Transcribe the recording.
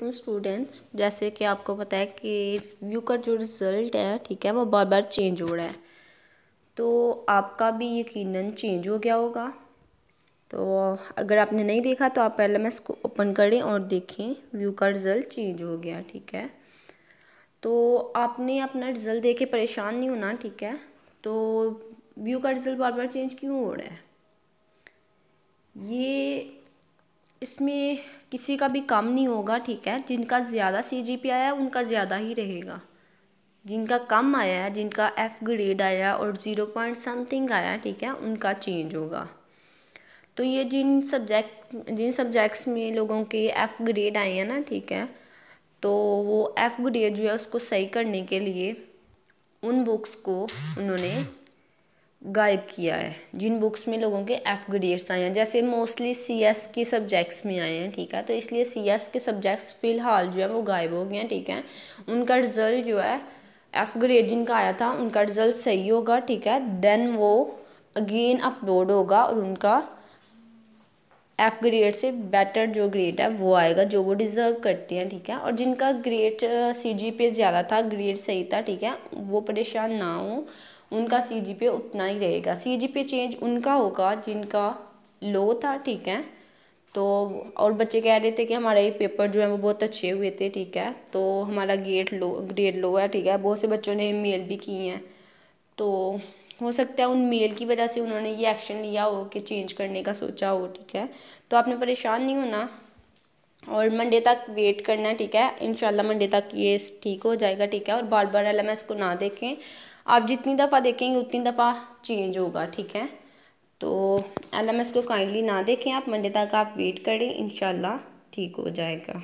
बिल्कुल स्टूडेंट्स जैसे कि आपको पता है कि व्यू का जो रिज़ल्ट है ठीक है वो बार बार चेंज हो रहा है तो आपका भी यकीनन चेंज हो गया होगा तो अगर आपने नहीं देखा तो आप पहले मैं इसको ओपन करें और देखें व्यू का रिज़ल्ट चेंज हो गया ठीक है तो आपने अपना रिज़ल्ट देख के परेशान नहीं होना ठीक है तो व्यू का रिज़ल्ट बार बार चेंज क्यों हो रहा है ये इसमें किसी का भी कम नहीं होगा ठीक है जिनका ज़्यादा सी जी पी आया उनका ज़्यादा ही रहेगा जिनका कम आया है जिनका एफ़ ग्रेड आया और ज़ीरो पॉइंट समथिंग आया ठीक है उनका चेंज होगा तो ये जिन सब्जेक्ट जिन सब्जेक्ट्स में लोगों के एफ़ ग्रेड आए हैं ना ठीक है तो वो एफ़ ग्रेड जो है उसको सही करने के लिए उन बुक्स को उन्होंने गायब किया है जिन बुक्स में लोगों के एफ ग्रेड्स आए हैं जैसे मोस्टली सी एस के सब्जेक्ट्स में आए हैं ठीक है तो इसलिए सी एस के सब्जेक्ट्स फ़िलहाल जो है वो गायब हो गए हैं ठीक है उनका रिज़ल्ट जो है एफ ग्रेड जिनका आया था उनका रिज़ल्ट सही होगा ठीक है देन वो अगेन अपलोड होगा और उनका एफ ग्रेड से बेटर जो ग्रेड है वो आएगा जो वो डिज़र्व करते हैं ठीक है और जिनका ग्रेड सी जी पे ज़्यादा था ग्रेड सही था ठीक है वो परेशान ना हो उनका सी जी उतना ही रहेगा सी जी चेंज उनका होगा जिनका लो था ठीक है तो और बच्चे कह रहे थे कि हमारे ये पेपर जो है वो बहुत अच्छे हुए थे ठीक है तो हमारा गेट लो ग्रेड लो है ठीक है बहुत से बच्चों ने मेल भी किए हैं तो हो सकता है उन मेल की वजह से उन्होंने ये एक्शन लिया हो कि चेंज करने का सोचा हो ठीक है तो आपने परेशान नहीं होना और मंडे तक वेट करना है ठीक है इन मंडे तक ये ठीक हो जाएगा ठीक है और बार बार एल इसको ना देखें आप जितनी दफ़ा देखेंगे उतनी दफ़ा चेंज होगा ठीक है तो एल को काइंडली ना देखें आप मंडे तक आप वेट करें इन ठीक हो जाएगा